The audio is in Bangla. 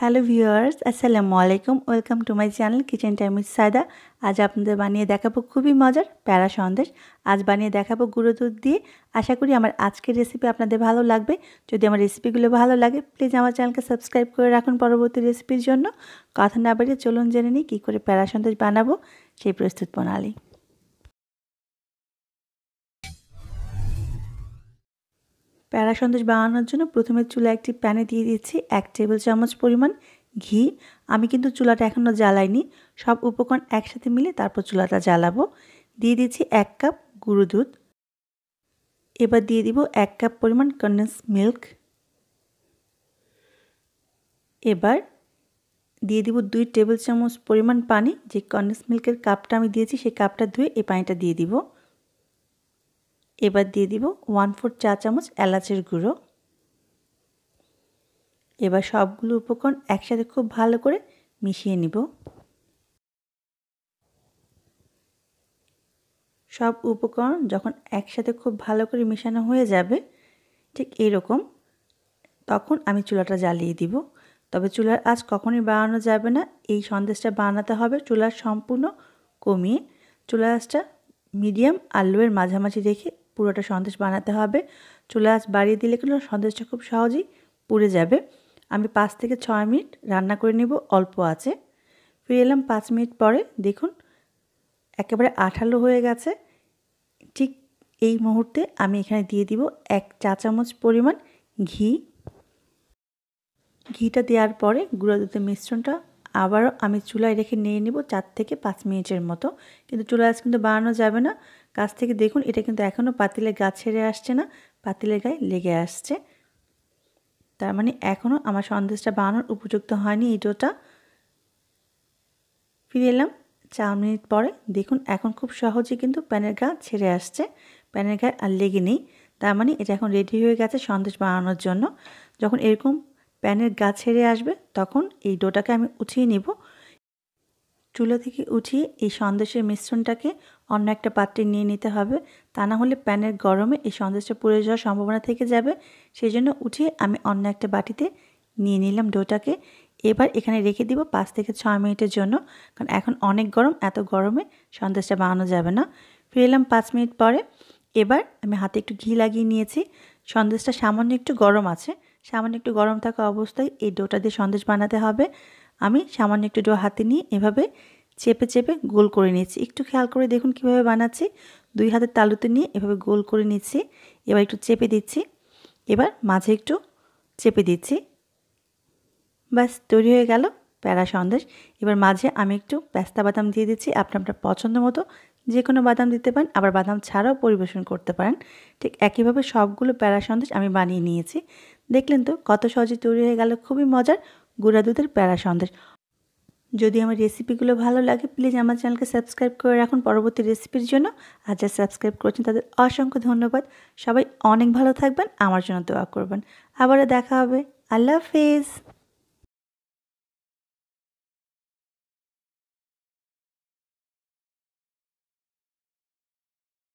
হ্যালো ভিউয়ার্স আসসালামু আলাইকুম welcome to my channel kitchen time with Sada আজ আপনাদের বানিয়ে দেখাবো খুবই মজার প্যারা সন্দেশ আজ বানিয়ে দেখাবো গুঁড়ো দুধ দিয়ে আশা করি আমার আজকের রেসিপি আপনাদের ভালো লাগবে যদি আমার রেসিপিগুলো ভালো লাগে প্লিজ আমার চ্যানেলকে সাবস্ক্রাইব করে রাখুন পরবর্তী রেসিপির জন্য কথা না বাড়িয়ে চলুন জেনে নিই কী করে প্যারা সন্দেশ বানাবো সেই প্রস্তুত প্রণালী প্যারা সন্দেশ বানানোর জন্য প্রথমে চুলা একটি প্যানে দিয়ে দিচ্ছি এক টেবিল চামচ পরিমাণ ঘি আমি কিন্তু চুলাটা এখনও জ্বালাইনি সব উপকরণ একসাথে মিলে তারপর চুলাটা জ্বালাবো দিয়ে দিচ্ছি এক কাপ গুঁড়ো দুধ এবার দিয়ে দিব এক কাপ পরিমাণ কন্ডেন্স মিল্ক এবার দিয়ে দিব দুই টেবিল চামচ পরিমাণ পানি যে কন্ডেন্স মিল্কের কাপটা আমি দিয়েছি সেই কাপটা ধুয়ে এই পানিটা দিয়ে দিবো এবার দিয়ে দিব ওয়ান ফোর চা চামচ এলাচের গুঁড়ো এবার সবগুলো উপকরণ একসাথে খুব ভালো করে মিশিয়ে নিব সব উপকরণ যখন একসাথে খুব ভালো করে মেশানো হয়ে যাবে ঠিক এরকম তখন আমি চুলাটা জ্বালিয়ে দিব তবে চুলার আজ কখনই বাড়ানো যাবে না এই সন্দেশটা বানাতে হবে চুলার সম্পূর্ণ কমিয়ে চুলা আঁচটা মিডিয়াম আর লোয়ের মাঝামাঝি রেখে পুরোটা সন্দেশ বানাতে হবে চুলা আঁচ বাড়িয়ে দিলে কিন্তু সন্দেশটা খুব সহজেই পুড়ে যাবে আমি পাঁচ থেকে ছয় মিনিট রান্না করে নেব অল্প আছে ফিরে এলাম পাঁচ মিনিট পরে দেখুন একেবারে আঠালো হয়ে গেছে ঠিক এই মুহূর্তে আমি এখানে দিয়ে দিব এক চা চামচ পরিমাণ ঘি ঘিটা দেওয়ার পরে গুঁড়ো দুধের মিশ্রণটা আবারও আমি চুলায় রেখে নিয়ে নেব চার থেকে পাঁচ মিনিটের মতো কিন্তু চুলা কিন্তু বানানো যাবে না গাছ থেকে দেখুন এটা কিন্তু এখনও পাতিলে গা ছেড়ে আসছে না পাতিলের গায়ে লেগে আসছে তার মানে এখনও আমার সন্দেশটা বানানোর উপযুক্ত হয়নি এই ডোটা ফিরে এলাম চার মিনিট পরে দেখুন এখন খুব সহজে কিন্তু প্যানের গা ছেড়ে আসছে প্যানের গায়ে আর লেগে নেই তার মানে এটা এখন রেডি হয়ে গেছে সন্দেশ বানানোর জন্য যখন এরকম প্যানের গা ছেড়ে আসবে তখন এই ডোটাকে আমি উঠিয়ে নেবো চুলা থেকে উঠিয়ে এই সন্দেশের মিশ্রণটাকে অন্য একটা পাত্রে নিয়ে নিতে হবে তা না হলে প্যানের গরমে এই সন্দেশটা পুড়ে যাওয়ার সম্ভাবনা থেকে যাবে সেই জন্য উঠিয়ে আমি অন্য একটা বাটিতে নিয়ে নিলাম ডোটাকে এবার এখানে রেখে দিব পাঁচ থেকে ছয় মিনিটের জন্য কারণ এখন অনেক গরম এত গরমে সন্দেশটা বানানো যাবে না ফিরে এলাম পাঁচ মিনিট পরে এবার আমি হাতে একটু ঘি লাগিয়ে নিয়েছি সন্দেশটা সামান্য একটু গরম আছে সামান্য একটু গরম থাকা অবস্থায় এই ডোটা দিয়ে সন্দেশ বানাতে হবে আমি সামান্য একটু ডো হাতে নিয়ে এভাবে চেপে চেপে গোল করে নিয়েছি একটু খেয়াল করে দেখুন কিভাবে বানাচ্ছি দুই হাতের তালুতে নিয়ে এভাবে গোল করে নিচ্ছি এবার একটু চেপে দিচ্ছি এবার মাঝে একটু চেপে দিচ্ছি ব্যাস তৈরি হয়ে গেল প্যারা সন্দেশ এবার মাঝে আমি একটু পেস্তা বাদাম দিয়ে দিচ্ছি আপনি আপনার পছন্দ মতো যে কোনো বাদাম দিতে পারেন আবার বাদাম ছাড়াও পরিবেশন করতে পারেন ঠিক একইভাবে সবগুলো প্যারা সন্দেশ আমি বানিয়ে নিয়েছি দেখলেন তো কত সহজে তৈরি হয়ে গেল খুবই মজার গুঁড়া দুধের প্যারা সন্দেশ যদি আমার রেসিপিগুলো ভালো লাগে প্লিজ আমার চ্যানেলকে সাবস্ক্রাইব করে রাখুন পরবর্তী রেসিপির জন্য আর যারা সাবস্ক্রাইব করছেন তাদের অসংখ্য ধন্যবাদ সবাই অনেক ভালো থাকবেন আমার জন্য দোয়া করবেন আবারও দেখা হবে আল্লাহ হাফেজ